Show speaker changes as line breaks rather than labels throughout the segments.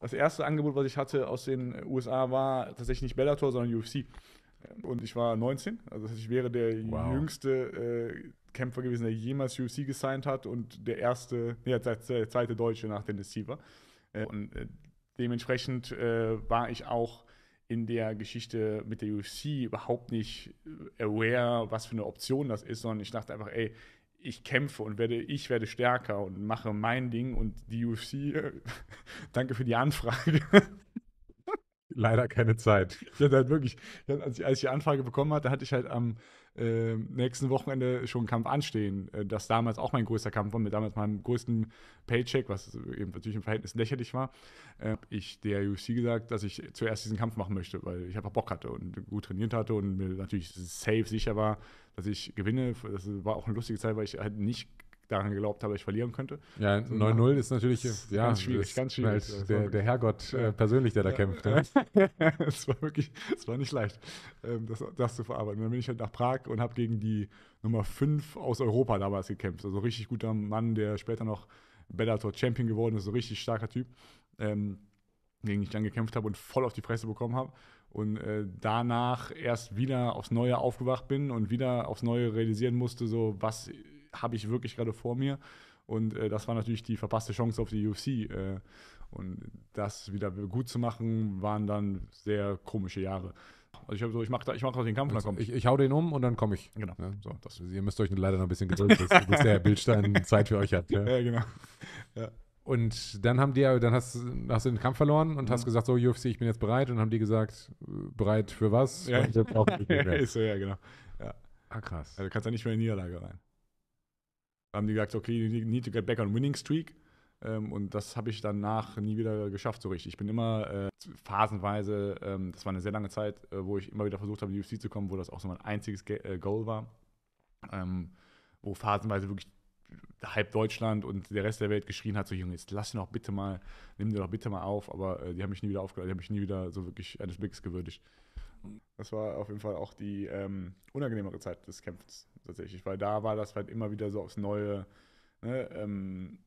Das erste Angebot, was ich hatte aus den USA, war tatsächlich nicht Bellator, sondern UFC. Und ich war 19, also ich wäre der wow. jüngste äh, Kämpfer gewesen, der jemals UFC gesigned hat und der erste, nee, der zweite Deutsche nach Dennis Deceiver. Äh, und äh, dementsprechend äh, war ich auch in der Geschichte mit der UFC überhaupt nicht aware, was für eine Option das ist, sondern ich dachte einfach, ey, ich kämpfe und werde, ich werde stärker und mache mein Ding und die UFC, danke für die Anfrage, leider keine Zeit. Ich hatte halt wirklich, als ich, als ich die Anfrage bekommen hatte, hatte ich halt am äh, nächsten Wochenende schon einen Kampf anstehen. Äh, das damals auch mein größter Kampf war, mit damals meinem größten Paycheck, was eben natürlich im Verhältnis lächerlich war. Äh, ich der UFC gesagt, dass ich zuerst diesen Kampf machen möchte, weil ich einfach Bock hatte und gut trainiert hatte und mir natürlich safe sicher war, dass ich gewinne. Das war auch eine lustige Zeit, weil ich halt nicht daran geglaubt habe, ich verlieren könnte. Ja, 9-0 ist natürlich ist ja, ganz schwierig, ganz schwierig. Halt der, der, Herrgott ja. Äh, persönlich, der da ja. kämpft. Ne? Es war wirklich, es war nicht leicht, ähm, das, das, zu verarbeiten. Dann bin ich halt nach Prag und habe gegen die Nummer 5 aus Europa damals gekämpft. Also richtig guter Mann, der später noch Bellator Champion geworden ist, so richtig starker Typ, ähm, gegen den ich dann gekämpft habe und voll auf die Fresse bekommen habe und äh, danach erst wieder aufs Neue aufgewacht bin und wieder aufs Neue realisieren musste, so was habe ich wirklich gerade vor mir. Und äh, das war natürlich die verpasste Chance auf die UFC. Äh, und das wieder gut zu machen, waren dann sehr komische Jahre. Also ich habe so, ich mache ich mach den Kampf, also, dann komme ich. ich. hau
den um und dann komme ich. Genau. Ja, ne, so, das, ihr müsst euch leider noch ein bisschen gedulden, bis, bis der Bildstein Zeit für euch hat. Ja, ja genau. Ja. Und dann haben die, dann hast, hast du den Kampf verloren und mhm. hast gesagt, so UFC, ich bin jetzt bereit. Und dann haben die gesagt, bereit für was? Ja, und ja, ist
so, ja genau. Ah, krass. Also, du kannst ja nicht mehr in die Niederlage rein haben die gesagt, okay, you need to get back on winning streak. Ähm, und das habe ich danach nie wieder geschafft so richtig. Ich bin immer äh, phasenweise, ähm, das war eine sehr lange Zeit, äh, wo ich immer wieder versucht habe, in die UFC zu kommen, wo das auch so mein einziges Ge äh, Goal war. Ähm, wo phasenweise wirklich halb Deutschland und der Rest der Welt geschrien hat, so Junge, jetzt lass ihn doch bitte mal, nimm dir doch bitte mal auf, aber äh, die haben mich nie wieder aufgeladen, die haben mich nie wieder so wirklich eines Blicks gewürdigt. Das war auf jeden Fall auch die ähm, unangenehmere Zeit des Kämpfens tatsächlich, weil da war das halt immer wieder so aufs Neue ne, ähm,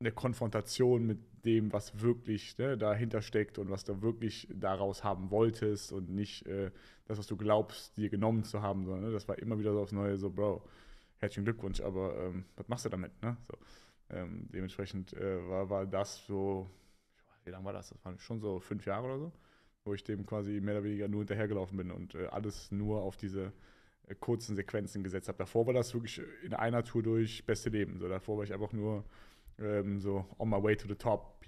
eine Konfrontation mit dem, was wirklich ne, dahinter steckt und was du wirklich daraus haben wolltest und nicht äh, das, was du glaubst, dir genommen zu haben, sondern ne, das war immer wieder so aufs Neue so, Bro, herzlichen Glückwunsch, aber ähm, was machst du damit? Ne? So, ähm, dementsprechend äh, war, war das so, wie lange war das? Das waren schon so fünf Jahre oder so wo ich dem quasi mehr oder weniger nur hinterhergelaufen bin und äh, alles nur auf diese äh, kurzen Sequenzen gesetzt habe. Davor war das wirklich äh, in einer Tour durch beste Leben. So, davor war ich einfach nur ähm, so on my way to the top.